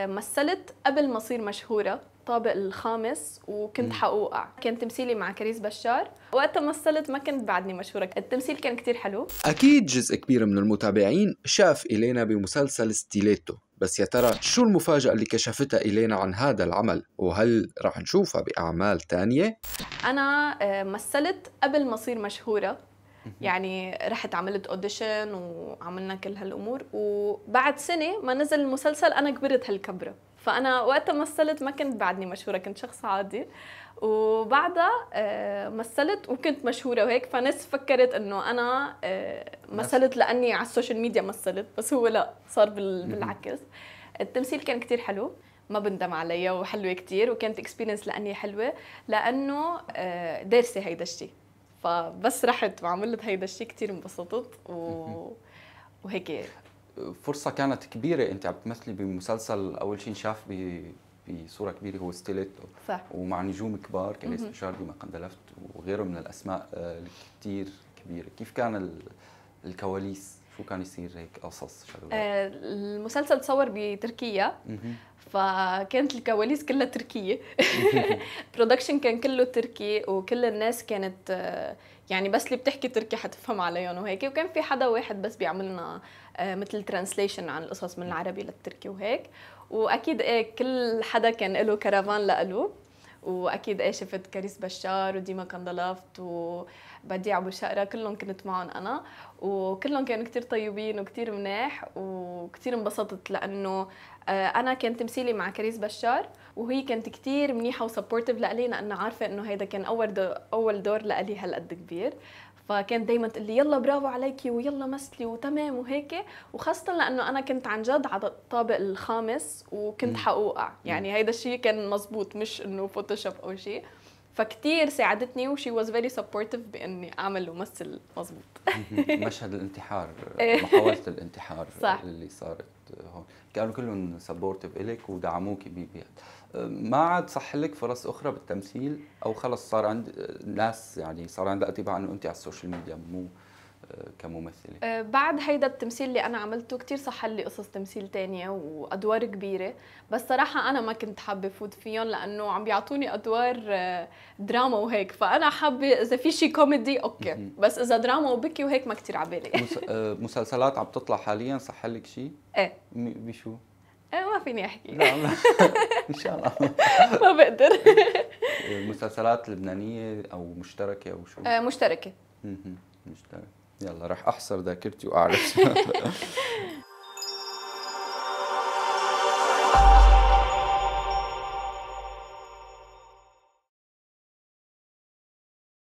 مثلت قبل ما اصير مشهوره الطابق الخامس وكنت حقوقع كان تمثيلي مع كريس بشار وقتها مثلت ما كنت بعدني مشهورة التمثيل كان كتير حلو أكيد جزء كبير من المتابعين شاف إلينا بمسلسل ستيليتو بس يا ترى شو المفاجأة اللي كشفتها إلينا عن هذا العمل وهل رح نشوفها بأعمال تانية؟ أنا آه، مثلت قبل ما أصير مشهورة يعني رحت عملت اوديشن وعملنا كل هالامور وبعد سنه ما نزل المسلسل انا كبرت هالكبره فانا وقتها مثلت ما كنت بعدني مشهوره كنت شخص عادي وبعدها آه، مثلت وكنت مشهوره وهيك فناس فكرت انه انا آه، مثلت لاني على السوشيال ميديا مثلت بس هو لا صار بالعكس التمثيل كان كتير حلو ما بندم عليها وحلوه كتير وكانت اكسبيرينس لاني حلوه لانه آه، دارسه هيدا الشيء فبس رحت وعملت هيدا الشيء كثير انبسطت و... وهيك فرصة كانت كبيرة أنت عم تمثلي بمسلسل أول شيء انشاف بصورة كبيرة هو ستيليتو صح ومع نجوم كبار كريس بشار ديما قندلفت وغيره من الأسماء آه، الكثير كبيرة كيف كان الكواليس شو كان يصير هيك قصص شغلات؟ آه المسلسل تصور بتركيا فكانت الكواليس كلها تركيه برودكشن كان كله تركي وكل الناس كانت آه، يعني بس اللي بتحكي تركي حتفهم عليهم وهيك وكان في حدا واحد بس بيعمل لنا آه، مثل ترانسليشن عن القصص من العربي للتركي وهيك واكيد ايه كل حدا كان له كرفان لإله واكيد ايه شفت كاريس بشار وديما كندلافت وبديع ابو شقره كلهم كنت معهم انا وكلهم كانوا كتير طيبين وكتير مناح وكتير انبسطت لانه آه، انا كان تمثيلي مع كاريس بشار وهي كانت كتير منيحه وسبورتيف لإلي لانه عارفه انه هيدا كان اول دور اول دور لإلي هالقد كبير فكان دايما تقول لي يلا برافو عليكي ويلا مثلي وتمام وهيك وخاصه لانه انا كنت عن جد على الطابق الخامس وكنت حقوقع يعني هيدا الشيء كان مزبوط مش انه فوتوشوب او شيء فكتير ساعدتني وشي واز فيري سبورتيف باني اعمل ومثل مظبوط مشهد الانتحار إيه. محاوله الانتحار صح. اللي صارت هون كانوا كلهم سبورتيف الك ودعموك ما عاد صح لك فرص اخرى بالتمثيل او خلص صار عند ناس يعني صار عندها انطباع انه انت على السوشيال ميديا مو كممثله أه، بعد هيدا التمثيل اللي انا عملته كثير صح لي قصص تمثيل تانية وادوار كبيره بس صراحه انا ما كنت حابه فوت فيهم لانه عم بيعطوني ادوار أه، دراما وهيك فانا حابه اذا في شيء كوميدي اوكي بس اذا دراما وبكي وهيك ما كثير عبالي أه، مسلسلات عم تطلع حاليا صح لك شيء ايه بشو إيه، ما فيني احكي لا ما ان شاء الله ما بقدر مسلسلات لبنانيه او مشتركه او شو مشتركه مشتركه يلا راح احصر ذاكرتي واعرف